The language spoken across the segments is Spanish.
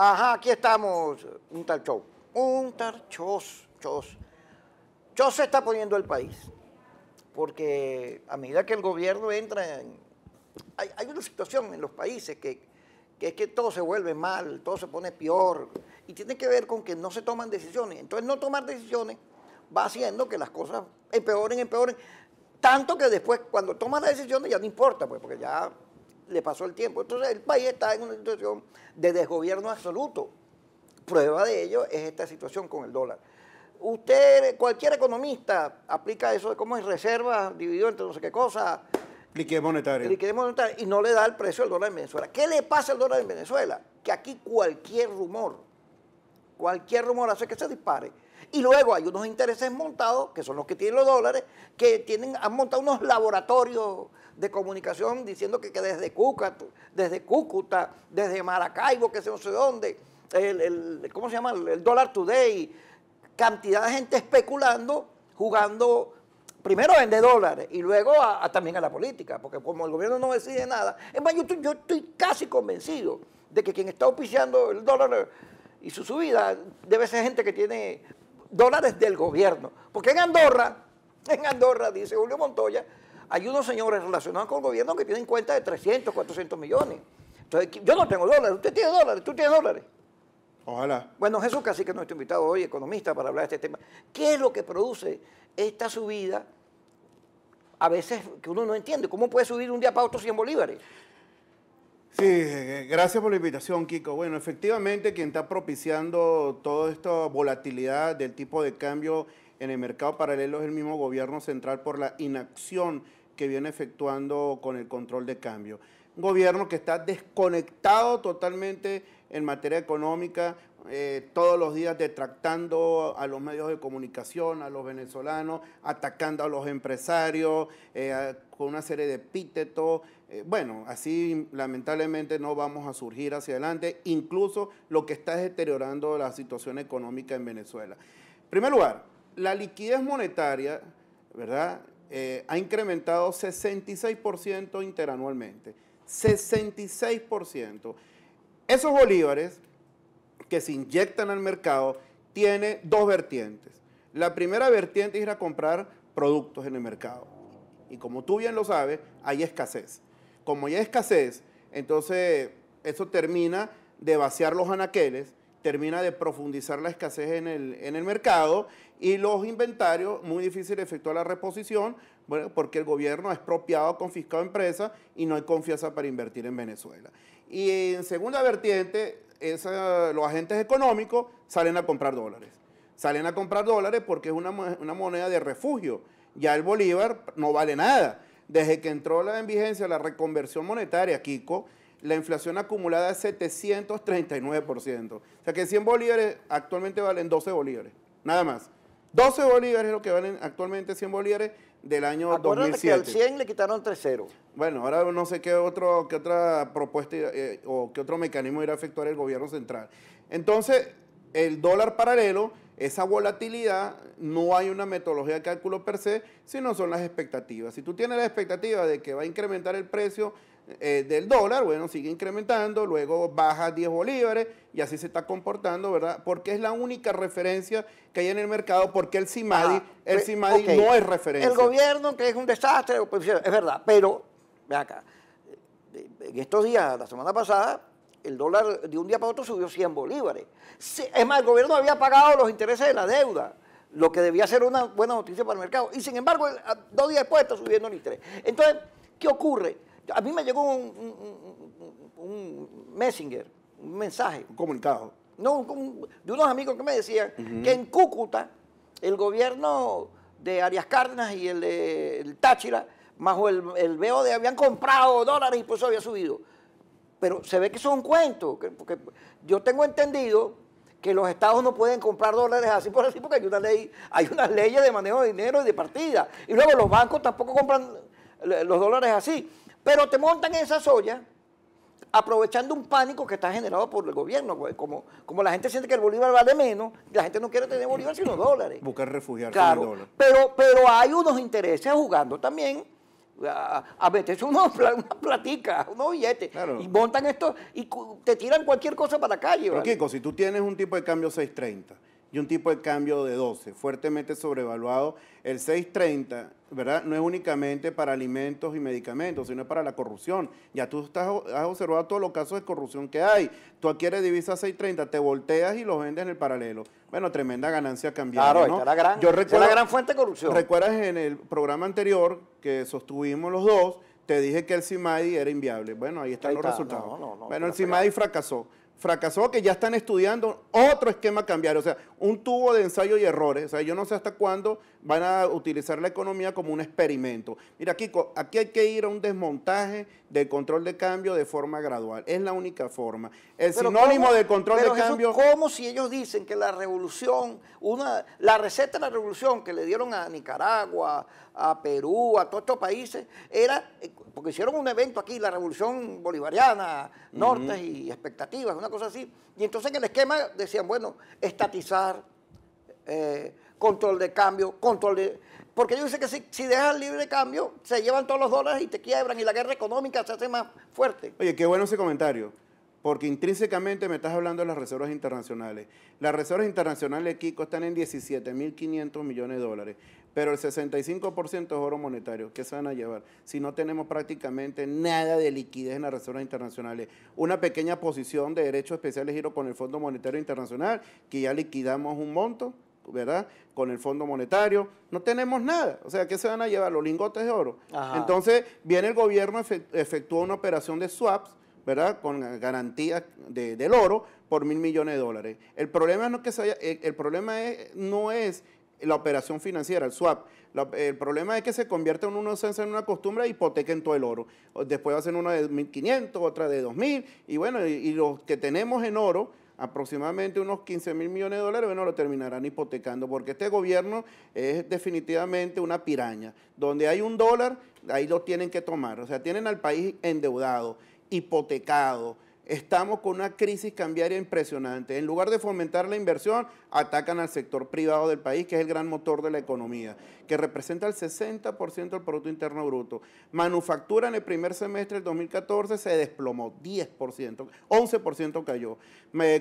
Ajá, aquí estamos, un tal show. Un tal chos, chos. se está poniendo el país, porque a medida que el gobierno entra en... Hay, una situación en los países que, que es que todo se vuelve mal, todo se pone peor, y tiene que ver con que no se toman decisiones. Entonces no tomar decisiones va haciendo que las cosas empeoren, empeoren, tanto que después cuando toman las decisiones ya no importa, pues, porque ya le pasó el tiempo. Entonces el país está en una situación de desgobierno absoluto. Prueba de ello es esta situación con el dólar. Usted, cualquier economista, aplica eso de cómo es reserva dividido entre no sé qué cosa. Liquidez monetaria. Liquidez monetaria y no le da el precio al dólar en Venezuela. ¿Qué le pasa al dólar en Venezuela? Que aquí cualquier rumor, cualquier rumor hace que se dispare. Y luego hay unos intereses montados, que son los que tienen los dólares, que tienen, han montado unos laboratorios de comunicación diciendo que, desde Cúcuta, desde Cúcuta, desde Maracaibo, que sé no sé dónde, el, el, ¿cómo se llama? El Dollar Today, cantidad de gente especulando, jugando primero vende dólares y luego también a la política, porque como el gobierno no decide nada, yo estoy, yo estoy casi convencido de que quien está auspiciando el dólar y su subida debe ser gente que tiene dólares del gobierno. Porque en Andorra, en Andorra, dice Julio Montoya, hay unos señores relacionados con el gobierno que tienen cuenta de 300, 400 millones. Entonces, yo no tengo dólares, usted tiene dólares, tú tienes dólares. Ojalá. Bueno, Jesús casi que nuestro invitado hoy, economista, para hablar de este tema. ¿Qué es lo que produce esta subida? A veces que uno no entiende. ¿Cómo puede subir un día para otros 100 bolívares? Sí, eh, gracias por la invitación, Kiko. Bueno, efectivamente, quien está propiciando toda esta volatilidad del tipo de cambio en el mercado paralelo es el mismo gobierno central por la inacción que viene efectuando con el control de cambio gobierno que está desconectado totalmente en materia económica, eh, todos los días detractando a los medios de comunicación, a los venezolanos, atacando a los empresarios, eh, con una serie de epítetos. Eh, bueno, así lamentablemente no vamos a surgir hacia adelante, incluso lo que está deteriorando la situación económica en Venezuela. En primer lugar, la liquidez monetaria, ¿verdad? ha incrementado 66% interanualmente. 66%. Esos bolívares que se inyectan al mercado tiene dos vertientes. La primera vertiente es ir a comprar productos en el mercado. Y como tú bien lo sabes, hay escasez. Como hay escasez, entonces eso termina de vaciar los anaqueles termina de profundizar la escasez en el, mercado y los inventarios, muy difícil efectuar la reposición bueno, porque el gobierno ha expropiado, confiscado empresas y no hay confianza para invertir en Venezuela. Y en segunda vertiente, los agentes económicos salen a comprar dólares. Salen a comprar dólares porque es una, una moneda de refugio. Ya el bolívar no vale nada. Desde que entró en vigencia la reconversión monetaria, Kiko, la inflación acumulada es 739%. O sea que 100 bolívares actualmente valen 12 bolívares, nada más. 12 bolívares es lo que valen actualmente 100 bolívares del año Acuérdate que al 100 le quitaron 3-0. Bueno, ahora no sé qué, otro, qué otra propuesta eh, o qué otro mecanismo irá a efectuar el gobierno central. Entonces, el dólar paralelo, esa volatilidad, no hay una metodología de cálculo per se, sino son las expectativas. Si tú tienes la expectativa de que va a incrementar el precio eh, del dólar, bueno, sigue incrementando, luego baja 10 bolívares y así se está comportando, ¿verdad? Porque es la única referencia que hay en el mercado, porque el CIMADI, ah, el CIMADI no es referencia. El gobierno que es un desastre, pues, es verdad, pero, ve acá, en estos días, la semana pasada, el dólar de un día para otro subió 100 bolívares. Es más, el gobierno había pagado los intereses de la deuda lo que debía ser una buena noticia para el mercado. Y sin embargo, dos días después está subiendo el interés. Entonces, ¿qué ocurre? A mí me llegó un, un messenger, un mensaje. Un comunicado. No, de unos amigos que me decían que en Cúcuta el gobierno de Arias Cárdenas y el de Táchira, bajo el, el BOD, habían comprado dólares y por eso había subido. Pero se ve que son cuentos, cuento, porque yo tengo entendido que los estados no pueden comprar dólares así por así, porque hay una ley, hay unas leyes de manejo de dinero y de partida. Y luego los bancos tampoco compran los dólares así. Pero te montan en esa soya aprovechando un pánico que está generado por el gobierno, Como, como la gente siente que el bolívar vale menos, la gente no quiere tener bolívar sino dólares. Buscar refugiarse en Pero, pero hay unos intereses jugando también a, veces meterse unos, una platica, unos billetes, y montan esto y te tiran cualquier cosa para la calle. Pero Kiko, si tú tienes un tipo de cambio 630 y un tipo de cambio de 12, fuertemente sobrevaluado. El 630, ¿verdad? No es únicamente para alimentos y medicamentos, sino para la corrupción. Ya tú has observado todos los casos de corrupción que hay. Tú adquieres divisa 630, te volteas y los vendes en el paralelo. Bueno, tremenda ganancia cambiada, Claro, ¿no? gran, Yo recuerdo, la gran fuente de corrupción. Recuerdas en el programa anterior que sostuvimos los dos, te dije que el CIMADI era inviable. Bueno, ahí están los resultados. bueno, el CIMADI fracasó fracasó, que ya están estudiando otro esquema cambiar, o sea, un tubo de ensayo y errores. O sea, yo no sé hasta cuándo van a utilizar la economía como un experimento. Mira, Kiko, aquí hay que ir a un desmontaje del control de cambio de forma gradual. Es la única forma. El sinónimo del control de Jesús, cambio. ¿Cómo si ellos dicen que la revolución, una, la receta de la revolución que le dieron a Nicaragua, a Perú, a todos estos países, era, eh, porque hicieron un evento aquí, la revolución bolivariana, norte y expectativas, una cosa así. Y entonces en el esquema decían, bueno, estatizar. Eh, control de cambio, control de... Porque ellos dicen que si, dejan dejas libre cambio, se llevan todos los dólares y te quiebran y la guerra económica se hace más fuerte. Oye, qué bueno ese comentario, porque intrínsecamente me estás hablando de las reservas internacionales. Las reservas internacionales, Kiko, están en 17.500 millones de dólares, pero el 65% es oro monetario. ¿Qué se van a llevar? Si no tenemos prácticamente nada de liquidez en las reservas internacionales. Una pequeña posición de derechos especiales giro con el Fondo Monetario Internacional, que ya liquidamos un monto ¿verdad? Con el Fondo Monetario, no tenemos nada. O sea, ¿qué se van a llevar? Los lingotes de oro. Entonces, viene el gobierno, efectuó una operación de swaps, ¿verdad? Con garantía de, del oro por mil millones de dólares. El problema no, es que el, problema es, no es la operación financiera, el swap. el problema es que se convierte en una en una costumbre hipotequen todo el oro. Después va a ser una de 1.500, otra de 2.000, y bueno, y, los que tenemos en oro aproximadamente unos 15 mil millones de dólares, bueno, lo terminarán hipotecando, porque este gobierno es definitivamente una piraña. Donde hay un dólar, ahí lo tienen que tomar. O sea, tienen al país endeudado, hipotecado estamos con una crisis cambiaria impresionante. En lugar de fomentar la inversión, atacan al sector privado del país, que es el gran motor de la economía, que representa el 60% del Producto Interno Bruto. Manufactura en el primer semestre del 2014 se desplomó 10%, 11% cayó.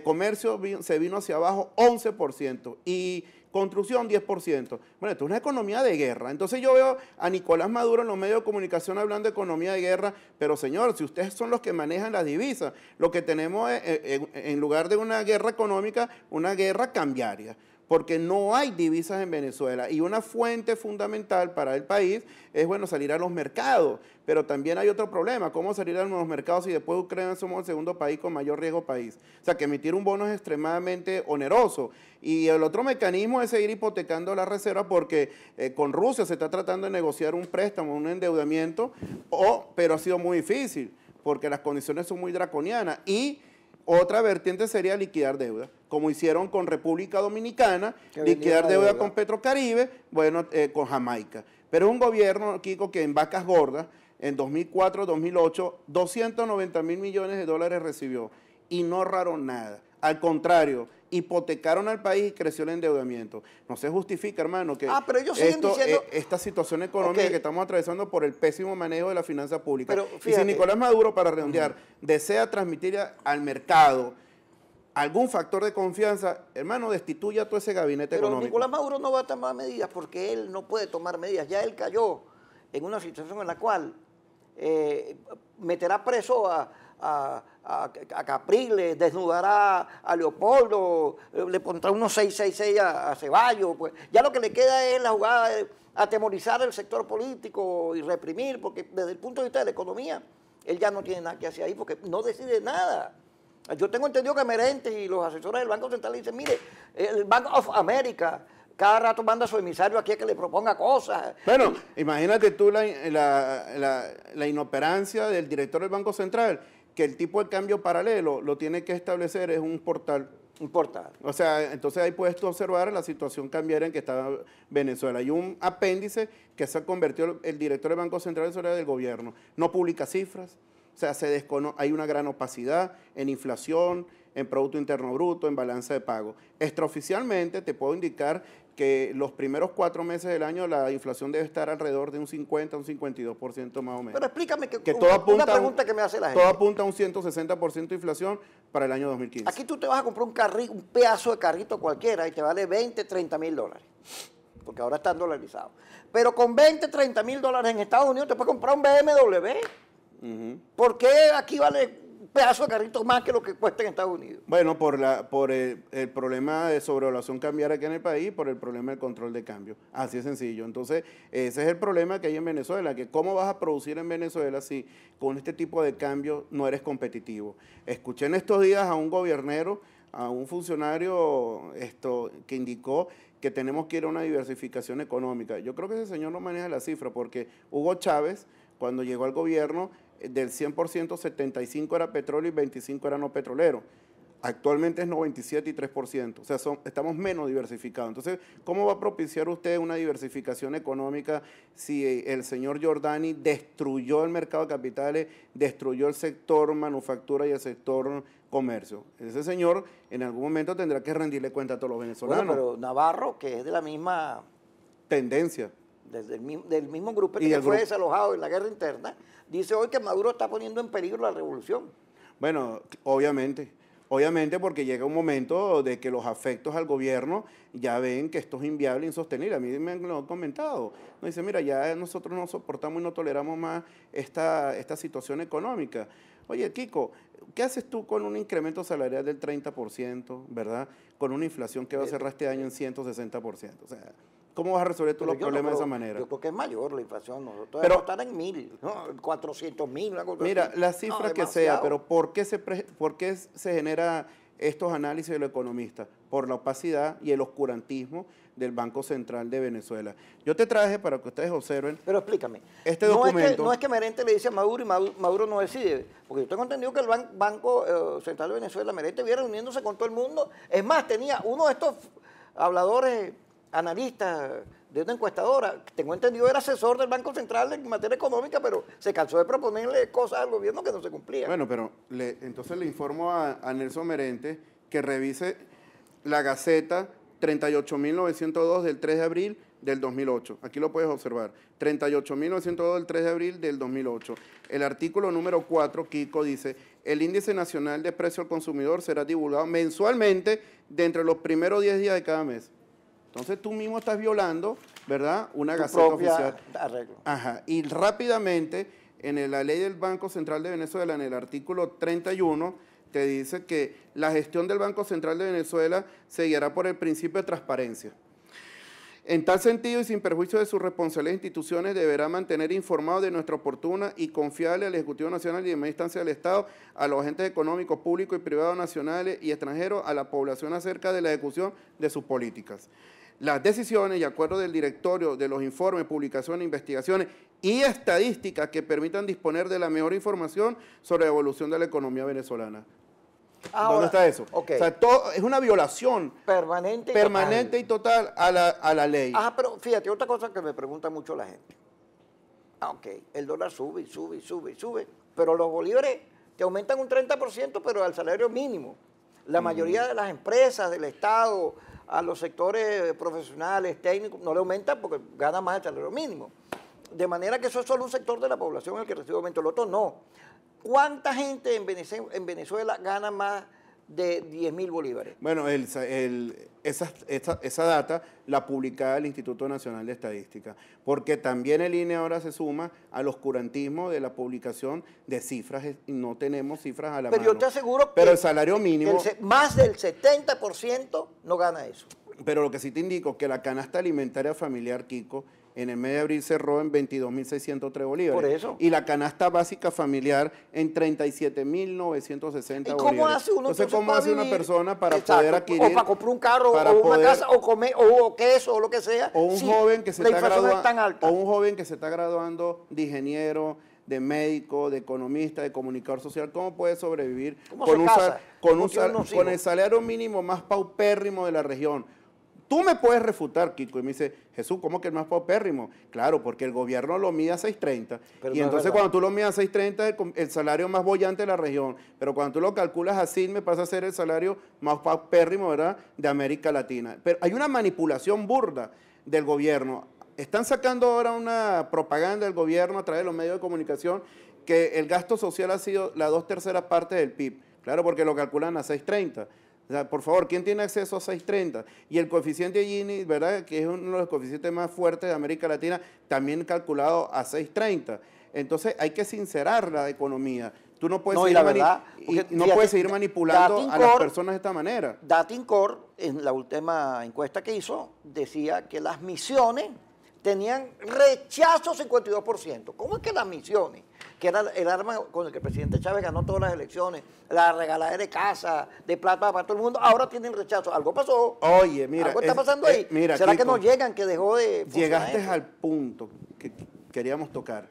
Comercio se vino hacia abajo 11% y Construcción 10%. Bueno, esto es una economía de guerra. Entonces yo veo a Nicolás Maduro en los medios de comunicación hablando de economía de guerra, pero señor, si ustedes son los que manejan las divisas, lo que tenemos es, eh, eh, en lugar de una guerra económica, una guerra cambiaria porque no hay divisas en Venezuela y una fuente fundamental para el país es, bueno, salir a los mercados, pero también hay otro problema, cómo salir a los mercados si después Ucrania somos el segundo país con mayor riesgo país. O sea, que emitir un bono es extremadamente oneroso y el otro mecanismo es seguir hipotecando la reserva porque eh, con Rusia se está tratando de negociar un préstamo, un endeudamiento, o, pero ha sido muy difícil porque las condiciones son muy draconianas y otra vertiente sería liquidar deuda, como hicieron con República Dominicana, liquidar deuda, con Petrocaribe, bueno, eh, con Jamaica. Pero es un gobierno, Kiko, que en vacas gordas, en 2004, 2008, 290 mil millones de dólares recibió y no ahorraron nada. Al contrario, hipotecaron al país y creció el endeudamiento. No se justifica, hermano, que ah, eh, esta situación económica que estamos atravesando por el pésimo manejo de la finanza pública. y si Nicolás Maduro, para redondear, desea transmitir al mercado algún factor de confianza, hermano, destituya todo ese gabinete pero Nicolás Maduro no va a tomar medidas porque él no puede tomar medidas. Ya él cayó en una situación en la cual eh, meterá preso a a, a, Capriles, desnudará a Leopoldo, eh, le pondrá unos 666 a, a Ceballos. Pues. Ya lo que le queda es la jugada de atemorizar el sector político y reprimir, porque desde el punto de vista de la economía, él ya no tiene nada que hacer ahí porque no decide nada. Yo tengo entendido que Merentes y los asesores del Banco Central dicen, mire, el Bank of America cada rato manda a su emisario aquí a que le proponga cosas. Bueno, imagínate tú la, la, la inoperancia del director del Banco Central que el tipo de cambio paralelo lo tiene que establecer es un portal. Un portal. O sea, entonces ahí puedes observar la situación cambiaria en que está Venezuela. Hay un apéndice que se ha convertido el director del Banco Central de del gobierno. No publica cifras, o sea, se hay una gran opacidad en inflación, en Producto Interno Bruto, en balanza de pago. Extraoficialmente te puedo indicar que los primeros cuatro meses del año la inflación debe estar alrededor de un 50, un 52% más o menos. Pero explícame que, apunta, una pregunta que me hace la gente. Todo apunta a un 160% de inflación para el año 2015. Aquí tú te vas a comprar un carrito, un pedazo de carrito cualquiera y te vale 20, 30 mil dólares. Porque ahora están dolarizados. Pero con 20, 30 mil dólares en Estados Unidos te puedes comprar un BMW. ¿Por qué aquí vale pedazo de carrito más que lo que cuesta en Estados Unidos. Bueno, por, la, por el, problema de sobrevaluación cambiar aquí en el país, por el problema del control de cambio. Así es sencillo. Entonces, ese es el problema que hay en Venezuela, que cómo vas a producir en Venezuela si con este tipo de cambio no eres competitivo. Escuché en estos días a un gobiernero, a un funcionario esto, que indicó que tenemos que ir a una diversificación económica. Yo creo que ese señor no maneja la cifra porque Hugo Chávez, cuando llegó al gobierno, del 100%, 75 era petróleo y 25 era no petrolero. Actualmente es 97 y 3%, o sea, estamos menos diversificados. Entonces, ¿cómo va a propiciar usted una diversificación económica si eh, el señor Giordani destruyó el mercado de capitales, destruyó el sector manufactura y el sector comercio? Ese señor en algún momento tendrá que rendirle cuenta a todos los venezolanos. pero Navarro, que es de la misma tendencia desde el mismo, del mismo grupo que fue desalojado en la guerra interna, dice hoy que Maduro está poniendo en peligro la revolución. Bueno, obviamente. Obviamente porque llega un momento de que los afectos al gobierno ya ven que esto es inviable, insostenible. A mí me lo han comentado. Nos dice, mira, ya nosotros no soportamos y no toleramos más esta, esta situación económica. Oye, Kiko, ¿qué haces tú con un incremento salarial del 30%, verdad? Con una inflación que va a cerrar este año en 160%. O sea, ¿Cómo vas a resolver tú los problemas de esa manera? Porque es mayor la inflación. pero estar en mil, 400 mil. Mira, la cifra que sea, pero ¿por qué se, generan se genera estos análisis de los economistas? Por la opacidad y el oscurantismo del Banco Central de Venezuela. Yo te traje para que ustedes observen. Pero explícame. Este no documento. Es que, no es que Merente le dice a Maduro y Maduro, no decide. Porque yo tengo entendido que el Banco eh, Central de Venezuela, Merente, viene reuniéndose con todo el mundo. Es más, tenía uno de estos habladores analista de una encuestadora, tengo entendido era asesor del Banco Central en materia económica, pero se cansó de proponerle cosas al gobierno que no se cumplían. Bueno, pero entonces le informo a, a, Nelson Merente que revise la Gaceta 38.902 del 3 de abril del 2008. Aquí lo puedes observar. 38.902 del 3 de abril del 2008. El artículo número 4, Kiko, dice, el índice nacional de precio al consumidor será divulgado mensualmente de entre los primeros 10 días de cada mes. Entonces tú mismo estás violando, ¿verdad? Una gaceta oficial. Arreglo. Ajá. Y rápidamente, en la ley del Banco Central de Venezuela, en el artículo 31, te dice que la gestión del Banco Central de Venezuela se guiará por el principio de transparencia. En tal sentido y sin perjuicio de sus responsables e instituciones, deberá mantener informado de nuestra oportuna y confiable al Ejecutivo Nacional y en instancia del Estado, a los agentes económicos, públicos y privados nacionales y extranjeros, a la población acerca de la ejecución de sus políticas las decisiones y acuerdos del directorio de los informes, publicaciones, investigaciones y estadísticas que permitan disponer de la mejor información sobre la evolución de la economía venezolana. ¿Dónde está eso? es una violación permanente y total, a, la, a la ley. Ah, pero fíjate, otra cosa que me pregunta mucho la gente. Ah, ok, el dólar sube, sube, sube, y sube, pero los bolívares te aumentan un 30%, pero al salario mínimo. La mayoría de las empresas del Estado, a los sectores profesionales, técnicos, no le aumenta porque gana más el salario mínimo. De manera que eso es solo un sector de la población el que recibe aumento, el otro no. ¿Cuánta gente en en Venezuela gana más de 10 mil bolívares. Bueno, esa, data la publicaba el Instituto Nacional de Estadística, porque también el INE ahora se suma al oscurantismo de la publicación de cifras, no tenemos cifras a la Pero yo te aseguro Pero el salario mínimo... más del 70% no gana eso. Pero lo que sí te indico, que la canasta alimentaria familiar, Kiko, en el mes de abril cerró en 22.603 bolívares. Por eso. Y la canasta básica familiar en 37.960 bolívares. ¿Cómo hace uno Entonces, ¿cómo hace una persona para poder adquirir? O para comprar un carro, o una casa, o comer, o queso, o lo que sea. O un joven que se está graduando. O un joven que se está graduando de ingeniero, de médico, de economista, de comunicador social, ¿cómo puede sobrevivir con, un, con, con, el salario mínimo más paupérrimo de la región? Tú me puedes refutar, Kiko, y me dice, Jesús, ¿cómo que el más paupérrimo? Claro, porque el gobierno lo mide a 6.30. y entonces cuando tú lo mides a 6.30 es el, salario más bollante de la región. Pero cuando tú lo calculas así, me pasa a ser el salario más paupérrimo, ¿verdad?, de América Latina. Pero hay una manipulación burda del gobierno. Están sacando ahora una propaganda del gobierno a través de los medios de comunicación que el gasto social ha sido la dos terceras partes del PIB. Claro, porque lo calculan a 6.30 por favor, ¿quién tiene acceso a 630? Y el coeficiente Gini, ¿verdad? Que es uno de los coeficientes más fuertes de América Latina, también calculado a 630. Entonces hay que sincerar la economía. Tú no puedes, seguir, manipulando a las personas de esta manera. Dating en la última encuesta que hizo, decía que las misiones tenían rechazo 52%. ¿Cómo es que las misiones, que era el arma con el que el presidente Chávez ganó todas las elecciones, la regalada de casa, de plata para todo el mundo, ahora tienen rechazo? Algo pasó. Oye, mira. Algo está pasando eh, ahí. ¿Será que no llegan, que dejó de... Llegaste al punto que queríamos tocar.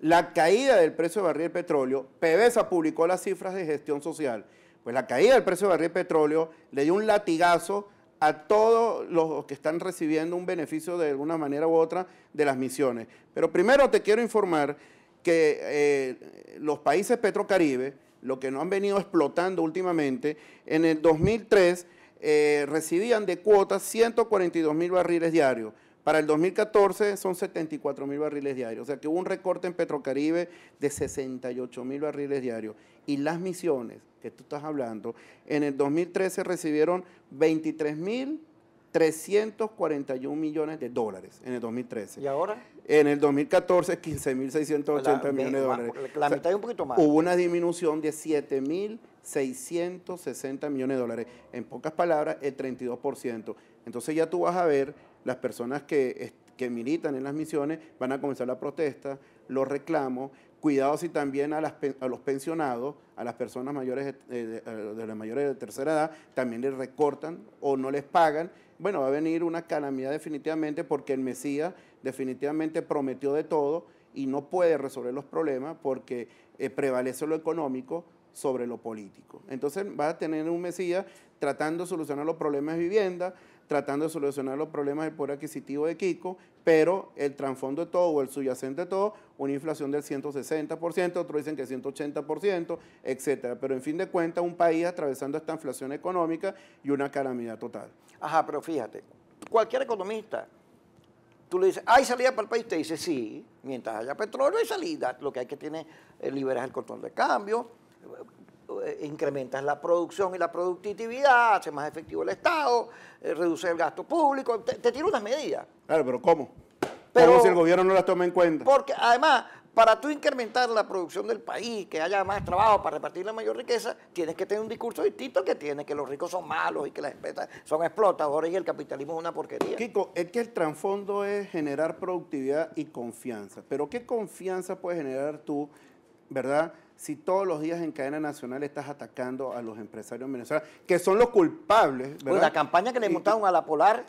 La caída del precio de barril de petróleo, PDVSA publicó las cifras de gestión social. Pues la caída del precio de barril de petróleo le dio un latigazo a todos los que están recibiendo un beneficio de alguna manera u otra de las misiones. Pero primero te quiero informar que eh, los países petrocaribe, lo que no han venido explotando últimamente, en el 2003 eh, recibían de cuotas 142 mil barriles diarios. Para el 2014 son 74 mil barriles diarios, o sea que hubo un recorte en Petrocaribe de 68 mil barriles diarios y las misiones que tú estás hablando, en el 2013 recibieron 23.341 millones de dólares en el 2013. ¿Y ahora? En el 2014, 15.680 millones de dólares. La mitad y un poquito más. Hubo una disminución de 7.660 millones de dólares. En pocas palabras, el 32%. Entonces ya tú vas a ver las personas que, que militan en las misiones, van a comenzar la protesta, los reclamos, cuidado si también a, los pensionados, a las personas mayores eh, eh, de, las mayores de tercera edad, también les recortan o no les pagan. Bueno, va a venir una calamidad definitivamente porque el Mesías definitivamente prometió de todo y no puede resolver los problemas porque eh, prevalece lo económico, sobre lo político. Entonces va a tener un Mesías tratando de solucionar los problemas de vivienda, tratando de solucionar los problemas del poder adquisitivo de Kiko, pero el trasfondo de todo o el subyacente de todo, una inflación del 160%, otros dicen que 180%, etcétera. Pero en fin de cuentas, un país atravesando esta inflación económica y una calamidad total. Ajá, pero fíjate, cualquier economista, tú le dices, ¿hay salida para el país? Te dice, sí, mientras haya petróleo hay salida, lo que hay que tener es liberar el control de cambio, eh, incrementas la producción y la productividad, hace más efectivo el Estado, eh, reduce el gasto público, te, tiene unas medidas. Claro, pero ¿cómo? Pero, si el gobierno no las toma en cuenta? Porque además, para tú incrementar la producción del país, que haya más trabajo para repartir la mayor riqueza, tienes que tener un discurso distinto que tiene, que los ricos son malos y que las empresas son explotadores y el capitalismo es una porquería. Kiko, es que el trasfondo es generar productividad y confianza. Pero ¿qué confianza puedes generar tú ¿verdad? Si todos los días en cadena nacional estás atacando a los empresarios Venezuela, que son los culpables, la campaña que le montaron a la Polar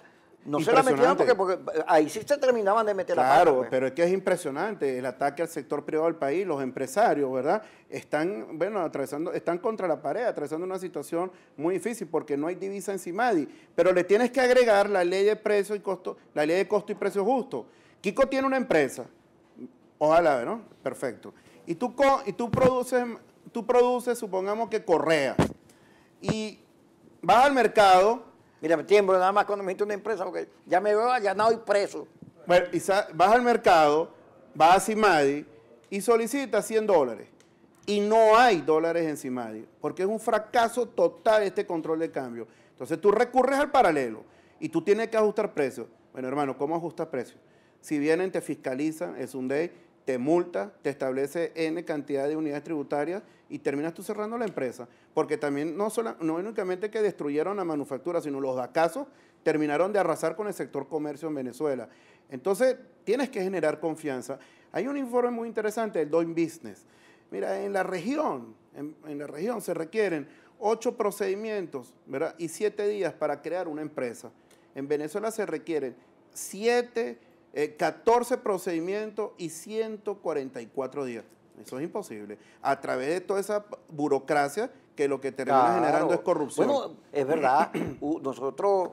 no se la metieron porque, eh, ahí sí se terminaban de meter la pata. Claro, pues. pero es que es impresionante el ataque al sector privado del país, los empresarios, ¿verdad? Están, bueno, atravesando, están contra la pared, atravesando una situación muy difícil porque no hay divisa en Cimadi. Pero le tienes que agregar la ley de precio y costo, la ley de costo y precio justo. Kiko tiene una empresa, ojalá, ¿no? Perfecto y tú, y tú, produces, tú produces, supongamos que correas, y vas al mercado. Mira, me tiemblo nada más cuando me una empresa, porque ya me veo allanado y preso. Bueno, vas al mercado, vas a CIMADI y solicitas 100 dólares. Y no hay dólares en CIMADI, porque es un fracaso total este control de cambio. Entonces tú recurres al paralelo y tú tienes que ajustar precios. Bueno, hermano, ¿cómo ajustas precios? Si vienen, te fiscalizan, es un day, te multa, te establece N cantidad de unidades tributarias y terminas tú cerrando la empresa. Porque también no, solo, no únicamente que destruyeron la manufactura, sino los acasos terminaron de arrasar con el sector comercio en Venezuela. Entonces, tienes que generar confianza. Hay un informe muy interesante del Doing Business. Mira, en la región, en, la región se requieren ocho procedimientos y siete días para crear una empresa. En Venezuela se requieren siete 14 eh, procedimientos y 144 días. Eso es imposible. A través de toda esa burocracia que lo que termina generando es corrupción. Bueno, es verdad. Nosotros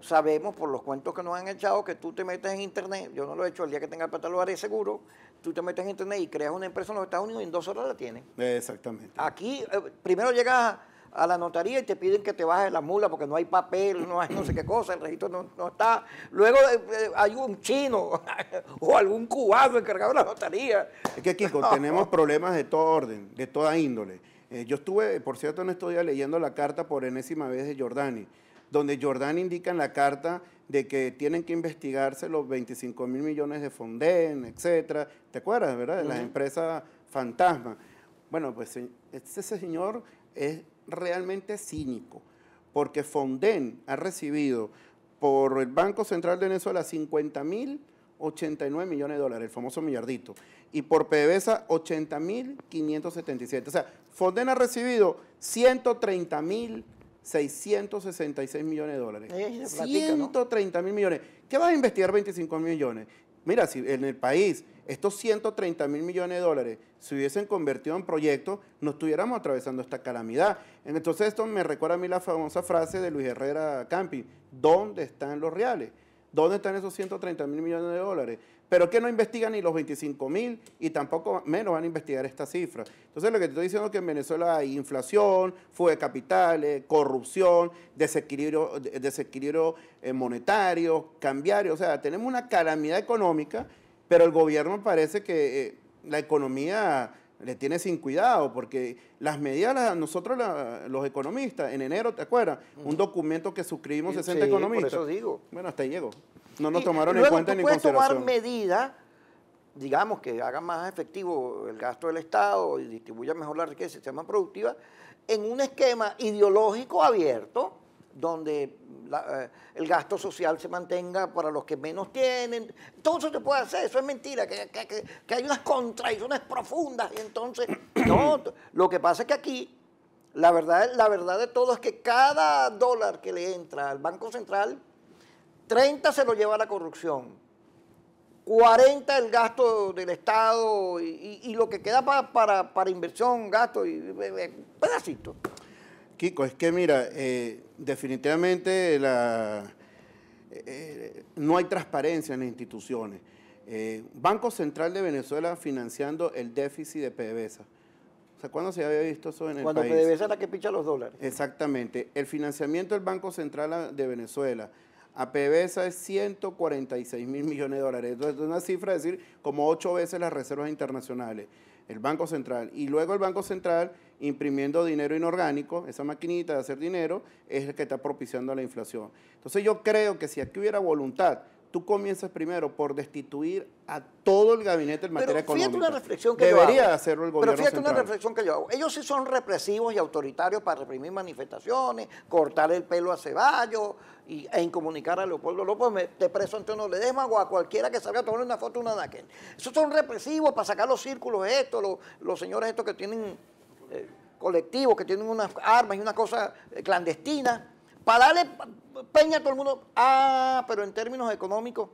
sabemos por los cuentos que nos han echado que tú te metes en internet, yo no lo he hecho, el día que tenga el patalogar lo seguro, tú te metes en internet y creas una empresa en los Estados Unidos y en dos horas la tienes. Exactamente. Aquí, eh, primero llegas a la notaría y te piden que te bajes la mula porque no hay papel, no hay no sé qué cosa, el registro no, está. Luego eh, eh, hay un chino o algún cubano encargado de la notaría. Es que, Kiko, tenemos problemas de todo orden, de toda índole. Eh, yo estuve, por cierto, en estos días leyendo la carta por enésima vez de Jordani, donde Jordani indica en la carta de que tienen que investigarse los 25 mil millones de Fonden, etcétera. ¿Te acuerdas, verdad? De las empresas fantasma. Bueno, pues ese este señor es realmente cínico, porque Fonden ha recibido por el Banco Central de Venezuela 50 mil 89 millones de dólares, el famoso millardito, y por PDVSA 80.577. O sea, Fonden ha recibido 130 mil 666 millones de dólares. 130.000 millones. ¿Qué vas a investigar 25 millones? Mira, si en el país estos 130 mil millones de dólares se hubiesen convertido en proyectos, no estuviéramos atravesando esta calamidad. Entonces esto me recuerda a mí la famosa frase de Luis Herrera Campi, ¿dónde están los reales? ¿Dónde están esos 130 mil millones de dólares? Pero que no investigan ni los 25 mil y tampoco menos van a investigar esta cifra. Entonces lo que te estoy diciendo es que en Venezuela hay inflación, fuga de capitales, corrupción, desequilibrio, desequilibrio eh, monetario, cambiario. O sea, tenemos una calamidad económica pero el gobierno parece que eh, la economía le tiene sin cuidado, porque las medidas, nosotros los economistas, en enero, ¿te acuerdas? Un documento que suscribimos 60 sí, economistas. Por eso digo. Bueno, hasta ahí llegó. No nos tomaron en cuenta tú ni puedes tomar medidas, digamos, que hagan más efectivo el gasto del Estado y distribuya mejor la riqueza y sea más productiva, en un esquema ideológico abierto donde eh, el gasto social se mantenga para los que menos tienen. Todo eso se puede hacer, eso es mentira, que, que, hay unas contradicciones profundas. Y entonces, lo que pasa es que aquí la verdad, la verdad de todo es que cada dólar que le entra al Banco Central, 30 se lo lleva a la corrupción, 40 el gasto del Estado y, lo que queda para, inversión, gasto y, eh, eh, pedacito Kiko, es que mira, eh, definitivamente eh, no hay transparencia en las instituciones. Eh, Banco Central de Venezuela financiando el déficit de PDVSA. O sea, ¿cuándo se había visto eso en el país? Cuando PDVSA es la que picha los dólares. Exactamente. El financiamiento del Banco Central de Venezuela a PDVSA es 146 mil millones de dólares. Entonces, es una cifra, es decir, como ocho veces las reservas internacionales. El Banco Central. Y luego el Banco Central imprimiendo dinero inorgánico, esa maquinita de hacer dinero, es el que está propiciando la inflación. Entonces yo creo que si aquí hubiera voluntad, tú comienzas primero por destituir a todo el gabinete en materia Pero fíjate Una reflexión que Debería yo hacerlo el gobierno. Pero fíjate una reflexión que yo hago. Ellos sí son represivos y autoritarios para reprimir manifestaciones, cortar el pelo a Ceballos y, e incomunicar a Leopoldo López, me, te preso no le o a cualquiera que salga a tomar una foto una de aquel. Esos son represivos para sacar los círculos estos, los señores estos que tienen eh, colectivos que tienen unas armas y una cosa eh, clandestina, para darle peña a todo el mundo. Ah, pero en términos económicos,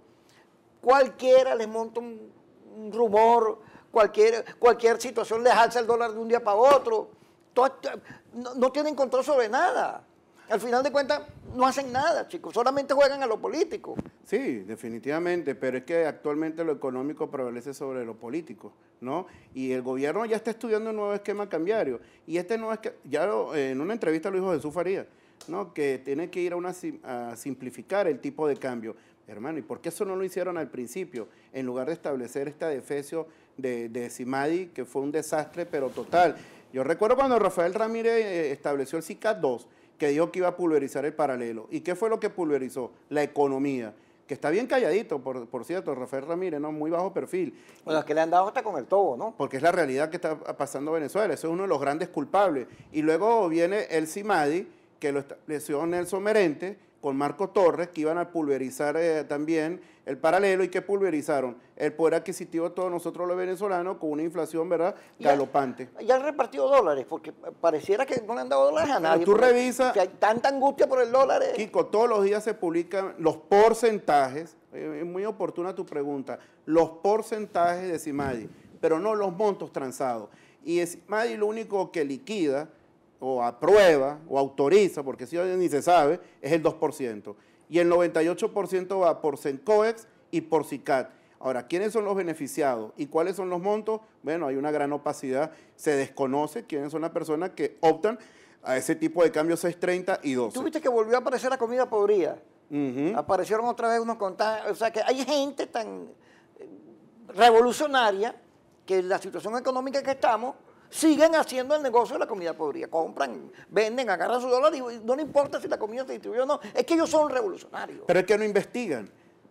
cualquiera les monta un, rumor, cualquier, cualquier situación les alza el dólar de un día para otro. no, no tienen control sobre nada al final de cuentas no hacen nada, chicos, solamente juegan a lo político. Sí, definitivamente, pero es que actualmente lo económico prevalece sobre lo político, ¿no? Y el gobierno ya está estudiando un nuevo esquema cambiario. Y este nuevo esquema, ya en una entrevista lo dijo Jesús Faría, ¿no? Que tiene que ir a, una, simplificar el tipo de cambio. Hermano, ¿y por qué eso no lo hicieron al principio? En lugar de establecer esta defesio de, de que fue un desastre, pero total. Yo recuerdo cuando Rafael Ramírez eh, estableció el CICAT 2, que dijo que iba a pulverizar el paralelo. ¿Y qué fue lo que pulverizó? La economía que está bien calladito, por, cierto, Rafael Ramírez, ¿no? Muy bajo perfil. Bueno, es que le han dado hasta con el tobo, ¿no? Porque es la realidad que está pasando Venezuela, eso es uno de los grandes culpables. Y luego viene el CIMADI, que lo estableció Nelson Merente, con Marco Torres, que iban a pulverizar eh, también el paralelo y que pulverizaron el poder adquisitivo de todos nosotros los venezolanos con una inflación, ¿verdad?, galopante. Ya, han repartido dólares, porque pareciera que no le han dado dólares a nadie. Tú revisas... Que hay tanta angustia por el dólar. Eh. Kiko, todos los días se publican los porcentajes, eh, es muy oportuna tu pregunta, los porcentajes de CIMADI, pero no los montos transados. Y CIMADI lo único que liquida o aprueba o autoriza, porque si hoy ni se sabe, es el 2%. Y el 98% va por CENCOEX y por CICAT. Ahora, ¿quiénes son los beneficiados y cuáles son los montos? Bueno, hay una gran opacidad. Se desconoce quiénes son las personas que optan a ese tipo de cambios 630 y 12. viste que volvió a aparecer la comida podrida. Aparecieron otra vez unos contagios. O sea, que hay gente tan eh, revolucionaria que la situación económica que estamos siguen haciendo el negocio de la comida podrida. Compran, venden, agarran su dólar y no le importa si la comida se distribuye o no. Es que ellos son revolucionarios. Pero es que no investigan.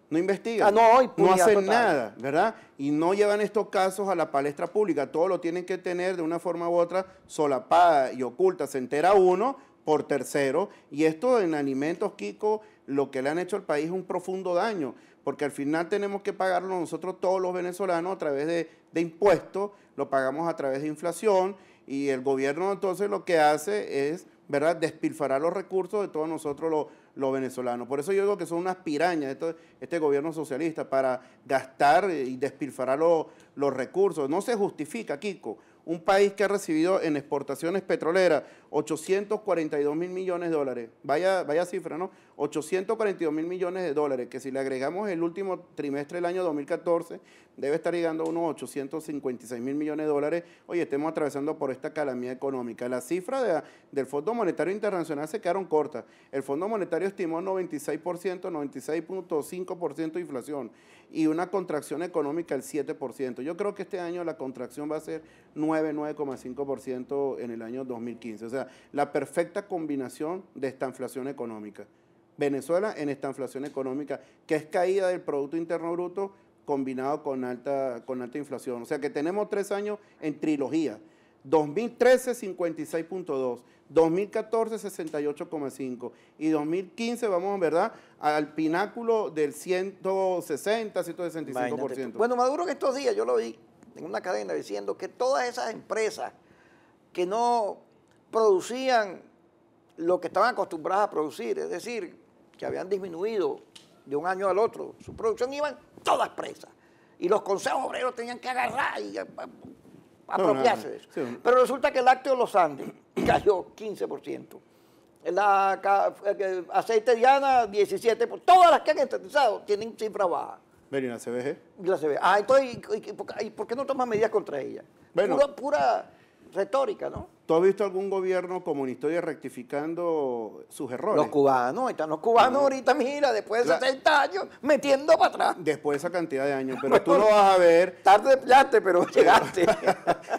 No investigan. Ah, no, hacen nada, ¿verdad? Y no llevan estos casos a la palestra pública. Todo lo tienen que tener de una forma u otra solapada y oculta. Se entera uno por tercero. Y esto en alimentos, Kiko, lo que le han hecho al país es un profundo daño, porque al final tenemos que pagarlo nosotros todos los venezolanos a través de, impuestos, lo pagamos a través de inflación y el gobierno entonces lo que hace es, ¿verdad?, despilfarar los recursos de todos nosotros los, venezolanos. Por eso yo digo que son unas pirañas este gobierno socialista para gastar y despilfarar los recursos. No se justifica, Kiko un país que ha recibido en exportaciones petroleras 842 mil millones de dólares, vaya, vaya cifra, ¿no? 842 mil millones de dólares, que si le agregamos el último trimestre del año 2014, debe estar llegando a unos 856 mil millones de dólares. Oye, estemos atravesando por esta calamidad económica. las cifras del Fondo Monetario Internacional se quedaron cortas. El Fondo Monetario estimó 96%, 96.5% de inflación y una contracción económica del 7%. Yo creo que este año la contracción va a ser 9, 9,5% en el año 2015. O sea, la perfecta combinación de esta inflación económica. Venezuela en esta inflación económica, que es caída del Producto Interno Bruto combinado con con alta inflación. O sea que tenemos tres años en trilogía. 2013 56.2, 2014 68.5 y 2015 vamos, en ¿verdad?, al pináculo del 160, 165%. Bueno, Maduro en estos días yo lo vi en una cadena diciendo que todas esas empresas que no producían lo que estaban acostumbradas a producir, es decir, que habían disminuido de un año al otro su producción, iban todas presas. Y los consejos obreros tenían que agarrar y eh, apropiarse de eso. Pero resulta que el lácteo de los Andes cayó 15%. La eh, aceite diana, 17%. Todas las que han estatizado tienen cifra baja. ¿Y la CBG? la CBG. Ah, entonces, ¿y, por qué no tomas medidas contra ella? pura, pura retórica, ¿no? ¿Tú has visto algún gobierno comunista historia rectificando sus errores? Los cubanos, están los cubanos ahorita, mira, después de 60 años, metiendo para atrás. Después de esa cantidad de años, pero tú lo vas a ver... Tarde, plante, pero llegaste.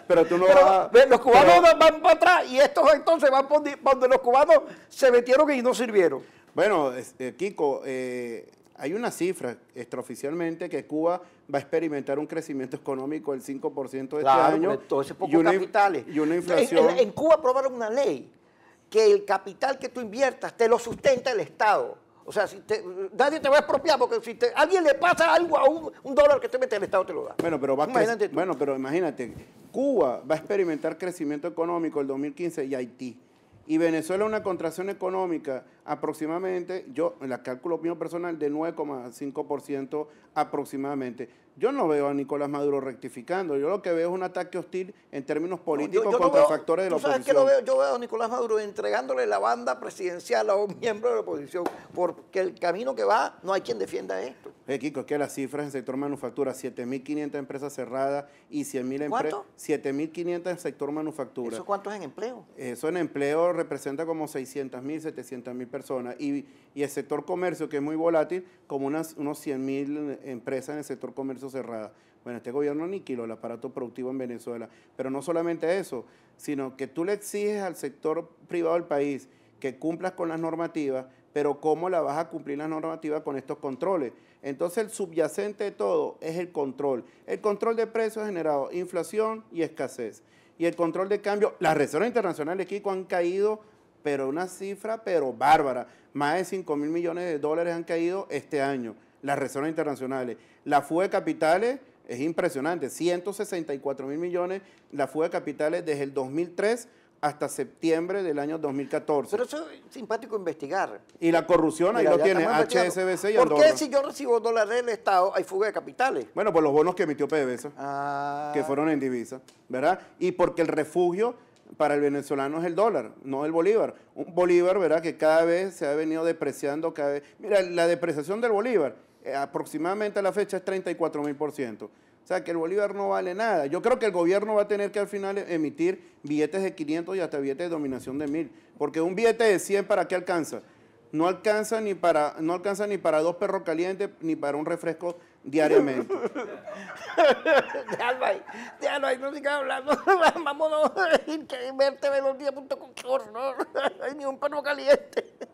pero tú no vas a... ver. Los cubanos van para atrás y estos entonces van donde los cubanos se metieron y no sirvieron. Bueno, eh, Kiko, eh, hay una cifra extraoficialmente que Cuba va a experimentar un crecimiento económico del 5% de este año. y una, capitales. Y una inflación. En, Cuba aprobaron una ley que el capital que tú inviertas te lo sustenta el Estado. O sea, si nadie te va a expropiar porque si alguien le pasa algo a un, dólar que te mete el Estado te lo da. Bueno, pero bueno, pero imagínate, Cuba va a experimentar crecimiento económico el 2015 y Haití. Y Venezuela una contracción económica aproximadamente, yo en el cálculo mío personal, de 9,5% aproximadamente. Yo no veo a Nicolás Maduro rectificando, yo lo que veo es un ataque hostil en términos políticos contra factores de la oposición. Yo veo a Nicolás Maduro entregándole la banda presidencial a un miembro de la oposición, porque el camino que va, no hay quien defienda esto. Eh, que las cifras en sector manufactura, 7.500 empresas cerradas y 100.000 empresas. 7.500 en sector manufactura. ¿Eso cuánto es en empleo? Eso en empleo representa como 600.000, 700.000 personas y, el sector comercio, que es muy volátil, como unas, unos 100.000 empresas en el sector comercio cerrada. Bueno, este gobierno aniquiló el aparato productivo en Venezuela. Pero no solamente eso, sino que tú le exiges al sector privado del país que cumplas con las normativas, pero ¿cómo la vas a cumplir las normativas con estos controles? Entonces el subyacente de todo es el control. El control de precios ha generado inflación y escasez. Y el control de cambio, las reservas internacionales Kiko, han caído pero una cifra, pero bárbara. Más de 5 mil millones de dólares han caído este año. Las reservas internacionales. La fuga de capitales es impresionante. 164 mil millones la fuga de capitales desde el 2003 hasta septiembre del año 2014. Pero eso es simpático investigar. Y la corrupción, ahí lo tiene HSBC y ¿Por qué si yo recibo dólares del Estado hay fuga de capitales? Bueno, por los bonos que emitió PDVSA, que ah. fueron en divisa, ¿verdad? Y porque el refugio para el venezolano es el dólar, no el bolívar. Un bolívar, ¿verdad? Que cada vez se ha venido depreciando, cada vez... Mira, la depreciación del bolívar eh, aproximadamente a la fecha es 34 mil por ciento. O sea, que el bolívar no vale nada. Yo creo que el gobierno va a tener que al final emitir billetes de 500 y hasta billetes de dominación de 1000. Porque un billete de 100, ¿para qué alcanza? No alcanza ni para, no alcanza ni para dos perros calientes, ni para un refresco diariamente. déjalo ahí, déjalo ahí, no sigas hablando. Vámonos, que verte con qué horror. Hay ni un perro caliente.